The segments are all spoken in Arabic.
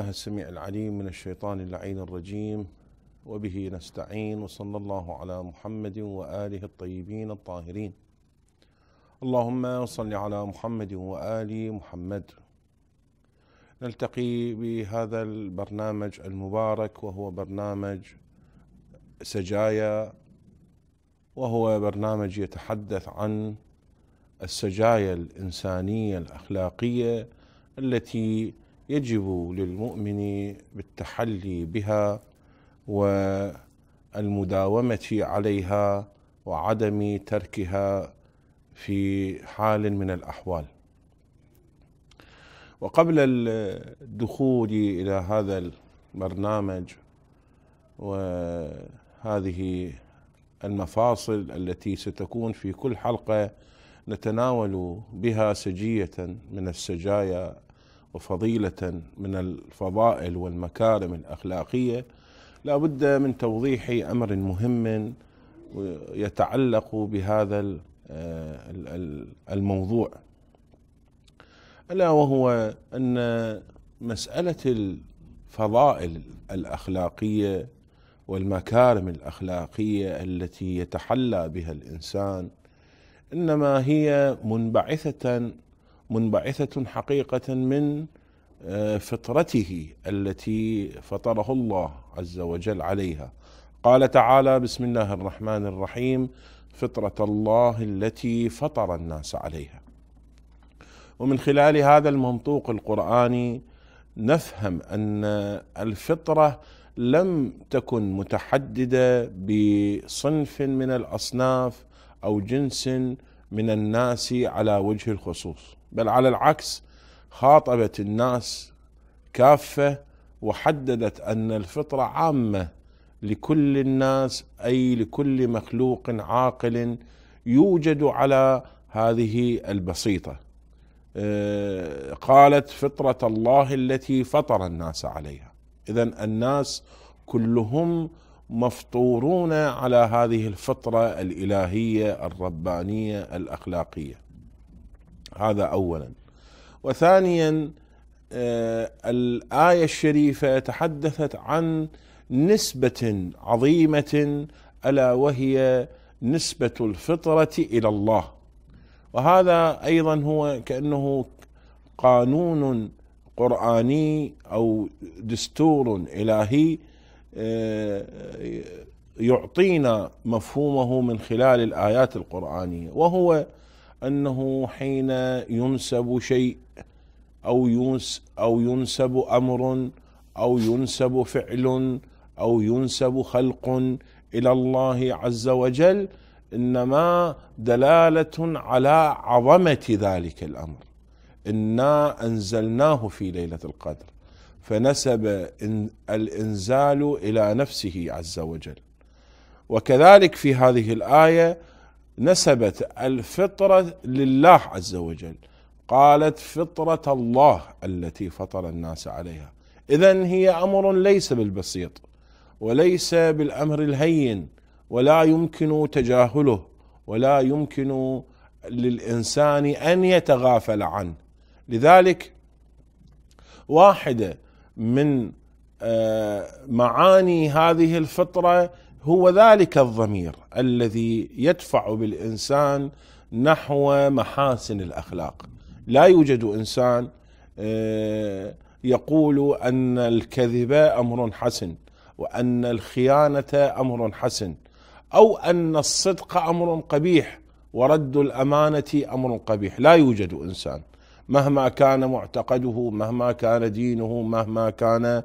الله السميع العليم من الشيطان اللعين الرجيم وبه نستعين وصلى الله على محمد واله الطيبين الطاهرين. اللهم صل على محمد وال محمد. نلتقي بهذا البرنامج المبارك وهو برنامج سجايا وهو برنامج يتحدث عن السجايا الانسانيه الاخلاقيه التي يجب للمؤمن بالتحلي بها والمداومه عليها وعدم تركها في حال من الاحوال وقبل الدخول الى هذا البرنامج وهذه المفاصل التي ستكون في كل حلقه نتناول بها سجيه من السجايا وفضيلة من الفضائل والمكارم الأخلاقية لا بد من توضيح أمر مهم يتعلق بهذا الموضوع ألا وهو أن مسألة الفضائل الأخلاقية والمكارم الأخلاقية التي يتحلى بها الإنسان إنما هي منبعثة منبعثة حقيقة من آه، فطرته التي فطره الله عز وجل عليها قال تعالى بسم الله الرحمن الرحيم فطرة الله التي فطر الناس عليها ومن خلال هذا المنطوق القرآني نفهم أن الفطرة لم تكن متحددة بصنف من الأصناف أو جنس من الناس على وجه الخصوص بل على العكس خاطبت الناس كافه وحددت ان الفطره عامه لكل الناس اي لكل مخلوق عاقل يوجد على هذه البسيطه آه، قالت فطره الله التي فطر الناس عليها اذا الناس كلهم مفطورون على هذه الفطره الالهيه الربانيه الاخلاقيه هذا اولا وثانيا آه، الايه الشريفه تحدثت عن نسبه عظيمه الا وهي نسبه الفطره الى الله وهذا ايضا هو كانه قانون قراني او دستور الهي آه، يعطينا مفهومه من خلال الايات القرانيه وهو انه حين ينسب شيء او ينس او ينسب امر او ينسب فعل او ينسب خلق الى الله عز وجل انما دلاله على عظمه ذلك الامر انا انزلناه في ليله القدر فنسب الانزال الى نفسه عز وجل وكذلك في هذه الايه نسبت الفطره لله عز وجل قالت فطره الله التي فطر الناس عليها اذا هي امر ليس بالبسيط وليس بالامر الهين ولا يمكن تجاهله ولا يمكن للانسان ان يتغافل عنه لذلك واحده من آه، معاني هذه الفطره هو ذلك الضمير الذي يدفع بالانسان نحو محاسن الاخلاق لا يوجد انسان آه، يقول ان الكذب امر حسن وان الخيانه امر حسن او ان الصدق امر قبيح ورد الامانه امر قبيح لا يوجد انسان مهما كان معتقده مهما كان دينه مهما كان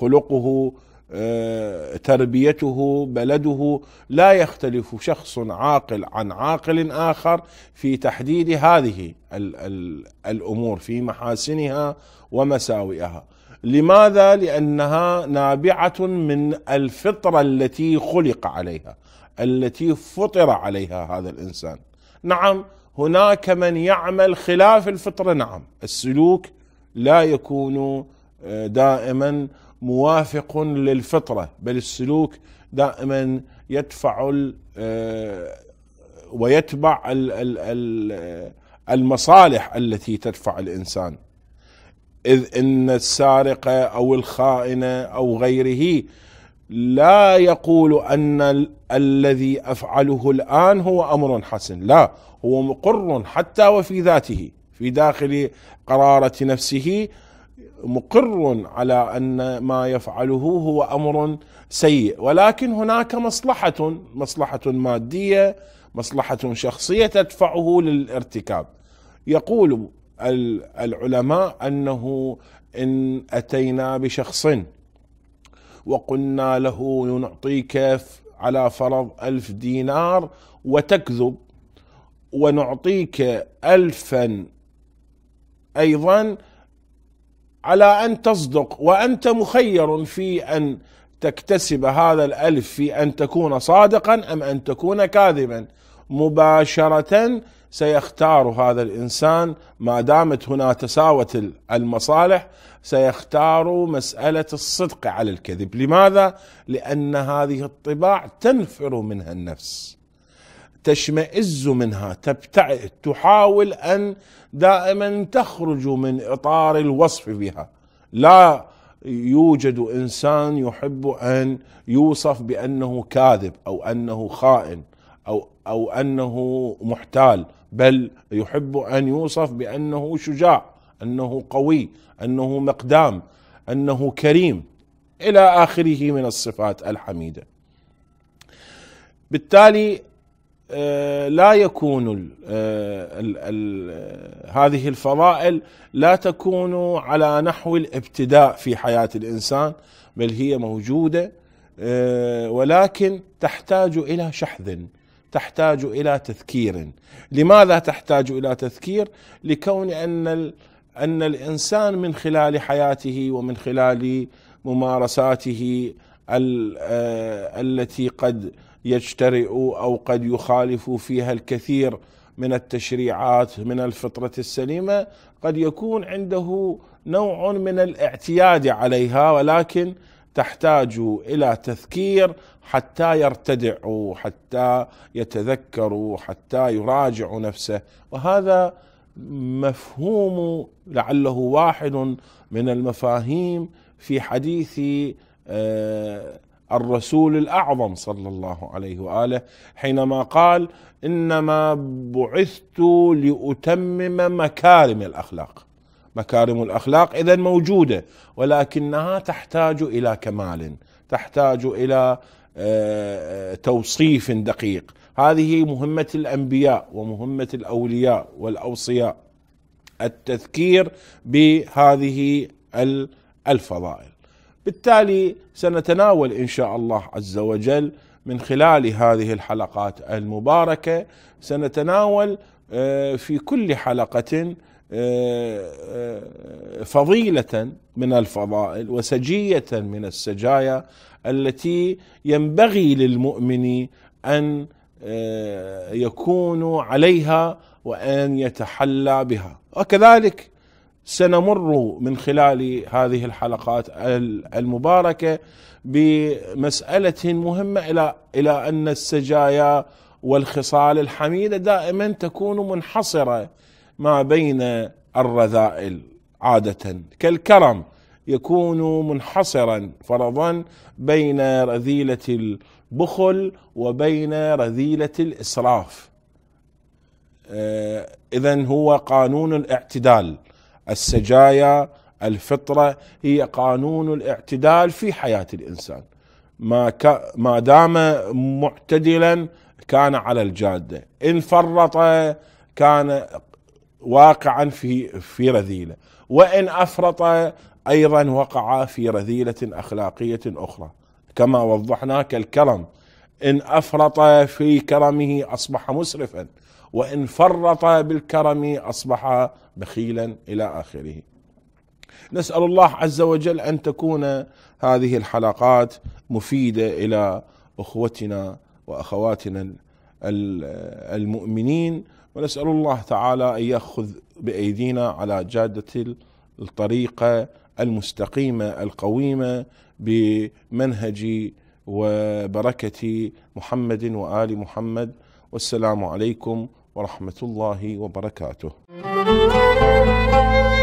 خلقه آه، تربيته بلده لا يختلف شخص عاقل عن عاقل اخر في تحديد هذه الامور في محاسنها ومساوئها لماذا لانها نابعه من الفطره التي خلق عليها التي فطر عليها هذا الانسان نعم هناك من يعمل خلاف الفطره نعم السلوك لا يكون آه، دائما موافق للفطره بل السلوك دائما يدفع آه، ويتبع آه، المصالح التي تدفع الانسان اذ ان السارقه او الخائنه او غيره لا يقول أن الذي أفعله الآن هو أمر حسن لا هو مقر حتى وفي ذاته في داخل قرارة نفسه مقر على أن ما يفعله هو أمر سيء ولكن هناك مصلحة مصلحة مادية مصلحة شخصية تدفعه للارتكاب يقول العلماء أنه إن أتينا بشخص وقلنا له نعطيك على فرض ألف دينار وتكذب ونعطيك ألفا أيضا على أن تصدق وأنت مخير في أن تكتسب هذا الألف في أن تكون صادقا أم أن تكون كاذبا مباشرة سيختار هذا الانسان ما دامت هنا تساوت المصالح سيختار مساله الصدق على الكذب، لماذا؟ لان هذه الطباع تنفر منها النفس. تشمئز منها تبتعد تحاول ان دائما تخرج من اطار الوصف بها لا يوجد انسان يحب ان يوصف بانه كاذب او انه خائن او او انه محتال بل يحب ان يوصف بانه شجاع انه قوي انه مقدام انه كريم الى اخره من الصفات الحميده بالتالي آه، لا يكون ال آه، ال الـ هذه الفضائل لا تكون على نحو الابتداء في حياه الانسان بل هي موجوده آه، ولكن تحتاج الى شحذ تحتاج الى تذكير لماذا تحتاج الى تذكير لكون ان ان الانسان من خلال حياته ومن خلال ممارساته آه، التي قد يجترئ او قد يخالف فيها الكثير من التشريعات من الفطره السليمه قد يكون عنده نوع من الاعتياد عليها ولكن تحتاج الى تذكير حتى يرتدعوا حتى يتذكروا حتى يراجعوا نفسه وهذا مفهوم لعله واحد من المفاهيم في حديث آه، الرسول الاعظم صلى الله عليه واله حينما قال انما بعثت لاتمم مكارم الاخلاق مكارم الاخلاق اذا موجوده ولكنها تحتاج الى كمال تحتاج الى آه، توصيف دقيق هذه مهمه الانبياء ومهمه الاولياء والاوصياء التذكير بهذه الفضائل بالتالي سنتناول ان شاء الله عز وجل من خلال هذه الحلقات المباركه سنتناول آه، في كل حلقه فضيلة من الفضائل وسجية من السجايا التي ينبغي للمؤمن أن آه، يكون عليها وأن يتحلى بها وكذلك سنمر من خلال هذه الحلقات المباركة بمسألة مهمة إلى إلى أن السجايا والخصال الحميدة دائما تكون منحصرة ما بين الرذائل عادة كالكرم يكون منحصرا فرضا بين رذيلة البخل وبين رذيلة الإسراف آه، إذا هو قانون الاعتدال السجايا الفطرة هي قانون الاعتدال في حياة الإنسان ما, ك... ما دام معتدلا كان على الجادة إن فرط كان واقعا في في رذيله وان افرط ايضا وقع في رذيله اخلاقيه اخرى كما وضحنا كالكرم ان افرط في كرمه اصبح مسرفا وان فرط بالكرم اصبح بخيلا الى اخره. نسال الله عز وجل ان تكون هذه الحلقات مفيده الى اخوتنا واخواتنا المؤمنين ونسأل الله تعالى أن يأخذ بأيدينا على جادة الطريقة المستقيمة القويمة بمنهج وبركة محمد وآل محمد والسلام عليكم ورحمة الله وبركاته.